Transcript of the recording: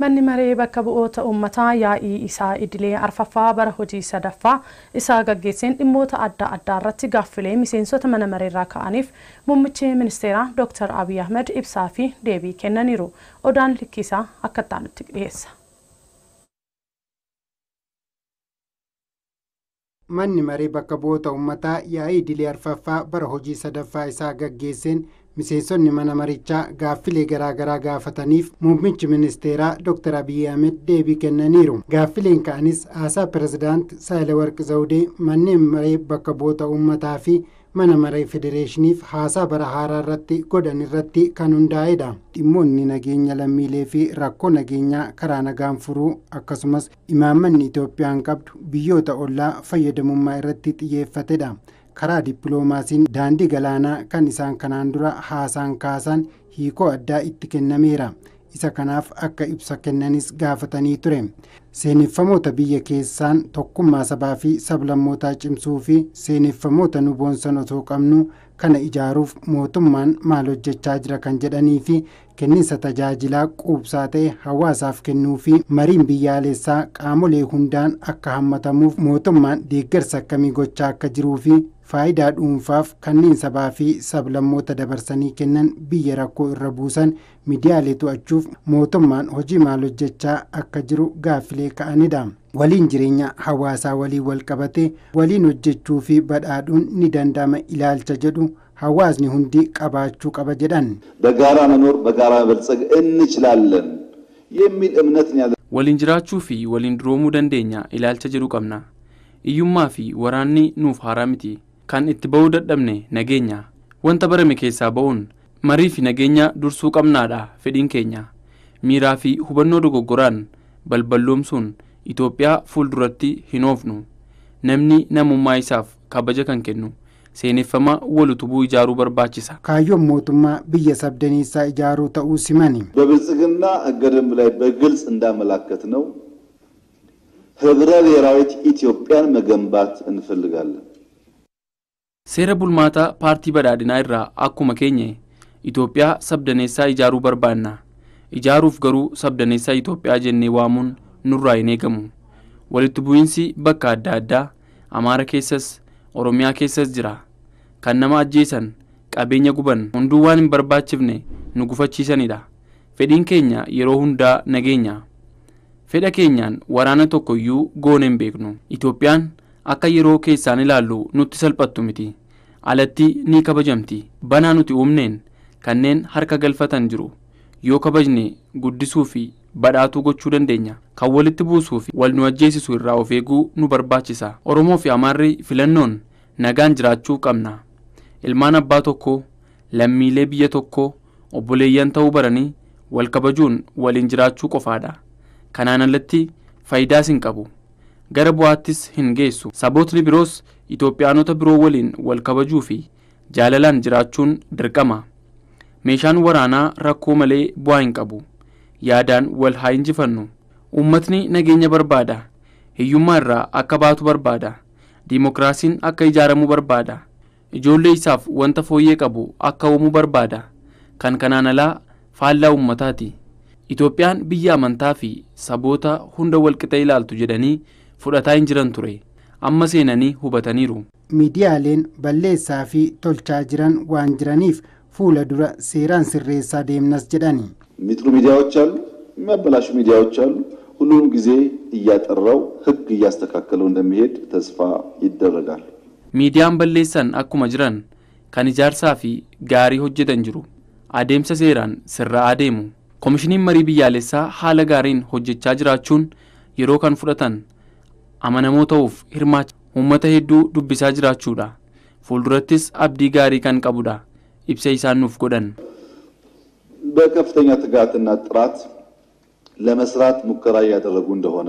Manni maree bakka bu'oota uummataa yaa'ii isaa idilee arfaffaa bara hojii sadaffaa isaa gaggeesseen dhimmoota adda addaa irratti gaaffilee miseensota mana mareerraa ka'aniif muummichi ministeeraa Dr. Abiy Ahmed ibsaa fi deebii kennaniiru. Odaan likkisaa akka taanutti dhiyeessa. Manni maree bakka bu'oota uummataa yaa'ii idilee arfaffaa bara hojii sadaffaa isaa miseensonni mana marichaa gaaffilee garaagaraa gaafataniif muummichi ministeeraa dr abiyyi ahmed deebii kennaniiru gaaffileen ka'anis haasaa pirezidaant saahilawarq zawudee manneen maree bakka boota uummataa fi mana maree federeeshiniif haasaa bara haaraa irratti godhan irratti kan hundaa'edha dhimmoonni nageenya lammiilee fi rakkoo nageenyaa karaa nagaan furuu akkasumas imaammanni itoophiyaan qabdu biyyoota ollaa fayyadamummaa irratti xiyyeeffatedha karaa dippiloomaasiin daandii galaanaa kan isaan kanaan dura haasaan kaasan hiikoo addaa itti kennameera isa kanaaf akka ibsa kennanis gaafatanii ture seeneffamoota biyya keessaan tokkummaa sabaa fi sablammootaa cimsuu fi seeneffamoota nu boonsan osoo qabnu kana ijaaruuf mootummaan maal hojjechaa jira kan jedhanii fi kennisa tajaajilaa quubsaa ta'e hawaasaaf kennuu fi mariin biyyaalessaa qaamolee hundaan akka hammatamuuf mootummaan deeggarsa akkamii gochaa akka jiruu fi faayidaa dhuunfaaf kanneen sabaa fi sablammoota dabarsanii kennan biyya rakkoo irra buusan miidiyaalee to'achuuf mootummaan hojii maal hojjechaa akka jiru gaaffilee ka'anidha. waliin jireenya hawaasaa waliin wal qabate waliin hojjechuu fi badhaadhuun ni dandama ilaalcha jedhu hawaasni hundi qabaachuu qaba jedhan. በጋራ መኖር በጋራ መበልጸግ እንችላለን የሚል waliin jiraachuu fi waliin duroomuu dandeenya ilaalcha jedhu qabna iyyummaa fi waraanni nuuf haaraa miti. kan itti ba'uu dadhabne nageenya wanta barame keessaa ba'uun marii fi nageenya dursuu qabnaadha fedhiin keenya miiraa fi hubannoo dogoggoraan balballoomsuun Itoophiyaa fuul duratti hin oofnu namni namummaa isaaf kabaja kan kennu. seeneffama walutubuu ijaaruu barbaachisa kaayyoon mootummaa biyya sabdaneessaa ijaaruu ta'uu simani በብልጽግና ህገ ደንብ ላይ በግልጽ እንዳመላከት ነው ህብረ ብሔራዊት ኢትዮጵያን መገንባት እንፈልጋለን seera bulmaataa paartii badhaadhinaa irraa akkuma keenye itoophiyaa sabdaneessaa ijaaruu barbaanna ijaaruuf garuu sabdaneessaa itoophiyaa jennee waamuun nurraa hin eegamu walitti bu'iinsi bakka adda addaa amaara keessas oromiyaa keessas jira kan nama ajjeesan qabeenya guban hunduu waan hin barbaachifne nu gufachiisanidha fedhiin keenya yeroo hundaa nageenya fedha keenyaan waraana tokko iyyuu goone hin beeknu itoophiyaan akka yeroo keessaan ilaallu nutti salphattu miti alatti ni kabajamti banaa nuti uumneen kanneen harka galfatan jiru yoo kabajne guddisuu fi badhaatuu gochuu dandeenya kan walitti buusuu fi wal nu ajjeesisu irraa of eeguu nu barbaachisa oromoo fi amaarri filannoon nagaan jiraachuu qabna ilmaan abbaa tokkoo lammiilee biyya tokkoo obboleeyyan ta'uu baranii wal kabajuun waliin jiraachuu qofaadha kanaan alatti faayidaas hin qabu. gara bu'aattis hin geessu sabootni biroos Itoophiyaanota biroo waliin wal kabajuu fi jaalalaan jiraachuun dirqama meeshaan waraanaa rakkoo malee bu'aa hin qabu yaadaan wal haa injifannu uummatni nageenya barbaada hiyyummaa irraa akka baatu barbaada diimokiraasiin akka ijaaramuu barbaada ijoollee isaaf wanta fooyyee qabu akka uumuu barbaada kan kanaan alaa faallaa uummataati itoophiyaan biyya amantaa fi saboota hunda wal walqixa ilaaltu jedhanii fudhataa hin jiran ture amma seenanii hubataniiru. miidiyaaleen balleessaa fi tolchaa jiran waan jiraniif fuula dura seeraan sirreessaa deemnas jedhani. የሚጥሉ ሚዲያዎች miidiyaa የሚያበላሹ ሚዲያዎች አሉ። ሁሉም ጊዜ እያጠራው ህግ እያስተካከለው እንደሚሄድ tasfaa ይደረጋል። miidiyaan balleessan akkuma jiran kan ijaarsaa fi gaarii hojjetan jiru adeemsa seeraan sirraa adeemu koomishiniin marii biyyaalessaa haala gaariin hojjechaa jiraachuun yeroo kan fudhatan amanamoo ta'uuf hirmaacha uummata hedduu dubbisaa jiraachuudha. Fuuldurattis abdii gaarii kan qabudha. Ibsa isaan nuuf godhan. በከፍተኛ ትጋትና ጥራት ለመስራት ሙከራ እያደረጉ እንደሆነ